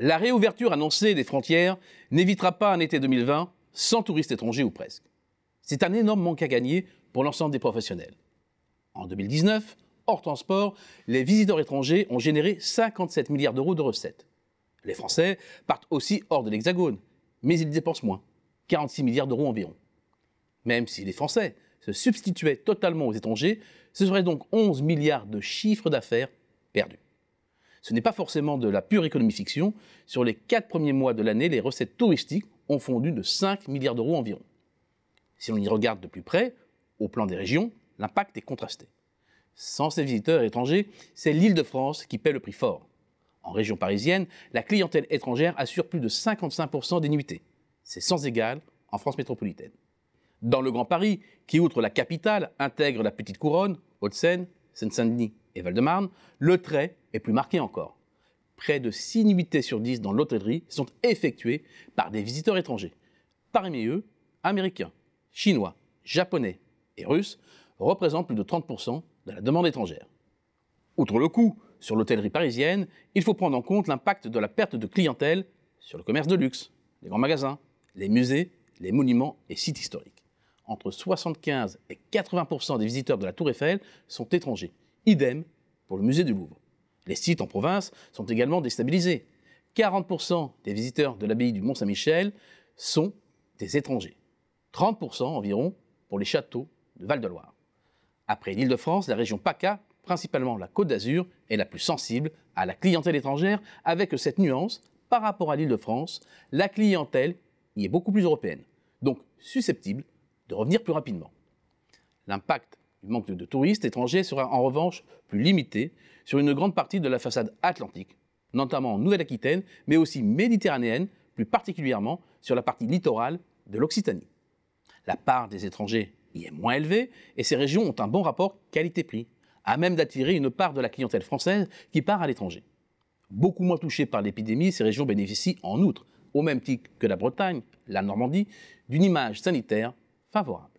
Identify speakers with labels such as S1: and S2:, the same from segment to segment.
S1: La réouverture annoncée des frontières n'évitera pas un été 2020 sans touristes étrangers ou presque. C'est un énorme manque à gagner pour l'ensemble des professionnels. En 2019, hors transport, les visiteurs étrangers ont généré 57 milliards d'euros de recettes. Les Français partent aussi hors de l'Hexagone, mais ils dépensent moins, 46 milliards d'euros environ. Même si les Français se substituaient totalement aux étrangers, ce serait donc 11 milliards de chiffres d'affaires perdus. Ce n'est pas forcément de la pure économie fiction. Sur les quatre premiers mois de l'année, les recettes touristiques ont fondu de 5 milliards d'euros environ. Si l'on y regarde de plus près, au plan des régions, l'impact est contrasté. Sans ces visiteurs étrangers, c'est l'île de France qui paie le prix fort. En région parisienne, la clientèle étrangère assure plus de 55% des nuitées. C'est sans égal en France métropolitaine. Dans le Grand Paris, qui outre la capitale intègre la petite couronne, Haute-Seine, Seine-Saint-Denis, et Val-de-Marne, le trait est plus marqué encore. Près de 6 nuitées sur 10 dans l'hôtellerie sont effectuées par des visiteurs étrangers. Parmi eux, américains, chinois, japonais et russes représentent plus de 30% de la demande étrangère. Outre le coût sur l'hôtellerie parisienne, il faut prendre en compte l'impact de la perte de clientèle sur le commerce de luxe, les grands magasins, les musées, les monuments et sites historiques. Entre 75 et 80 des visiteurs de la Tour Eiffel sont étrangers, Idem pour le musée du Louvre. Les sites en province sont également déstabilisés. 40% des visiteurs de l'abbaye du Mont-Saint-Michel sont des étrangers. 30% environ pour les châteaux de Val-de-Loire. Après l'Île-de-France, la région PACA, principalement la Côte d'Azur, est la plus sensible à la clientèle étrangère, avec cette nuance par rapport à l'Île-de-France, la clientèle y est beaucoup plus européenne, donc susceptible de revenir plus rapidement. L'impact le manque de touristes étrangers sera en revanche plus limité sur une grande partie de la façade atlantique, notamment en Nouvelle-Aquitaine, mais aussi méditerranéenne, plus particulièrement sur la partie littorale de l'Occitanie. La part des étrangers y est moins élevée et ces régions ont un bon rapport qualité-prix, à même d'attirer une part de la clientèle française qui part à l'étranger. Beaucoup moins touchées par l'épidémie, ces régions bénéficient en outre, au même titre que la Bretagne, la Normandie, d'une image sanitaire favorable.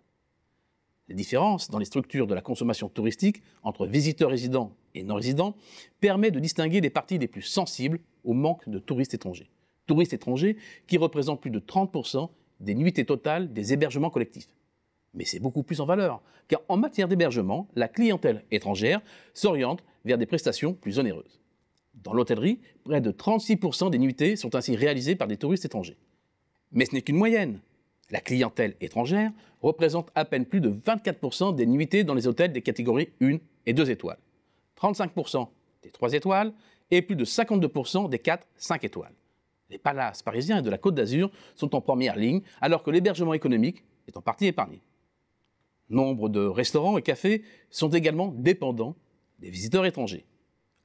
S1: Les différences dans les structures de la consommation touristique entre visiteurs résidents et non résidents permet de distinguer les parties les plus sensibles au manque de touristes étrangers. Touristes étrangers qui représentent plus de 30% des nuités totales des hébergements collectifs. Mais c'est beaucoup plus en valeur, car en matière d'hébergement, la clientèle étrangère s'oriente vers des prestations plus onéreuses. Dans l'hôtellerie, près de 36% des nuitées sont ainsi réalisées par des touristes étrangers. Mais ce n'est qu'une moyenne. La clientèle étrangère représente à peine plus de 24% des nuitées dans les hôtels des catégories 1 et 2 étoiles, 35% des 3 étoiles et plus de 52% des 4-5 étoiles. Les palaces parisiens et de la Côte d'Azur sont en première ligne, alors que l'hébergement économique est en partie épargné. Nombre de restaurants et cafés sont également dépendants des visiteurs étrangers.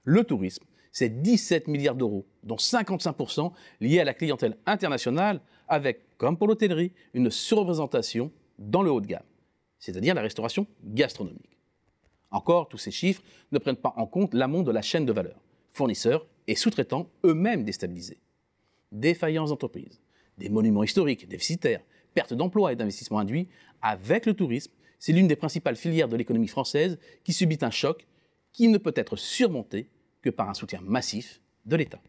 S1: Le tourisme c'est 17 milliards d'euros, dont 55% liés à la clientèle internationale, avec, comme pour l'hôtellerie, une surreprésentation dans le haut de gamme, c'est-à-dire la restauration gastronomique. Encore, tous ces chiffres ne prennent pas en compte l'amont de la chaîne de valeur, fournisseurs et sous-traitants eux-mêmes déstabilisés. Défaillances d'entreprises, des monuments historiques, déficitaires, perte d'emplois et d'investissements induits, avec le tourisme, c'est l'une des principales filières de l'économie française qui subit un choc qui ne peut être surmonté que par un soutien massif de l'État.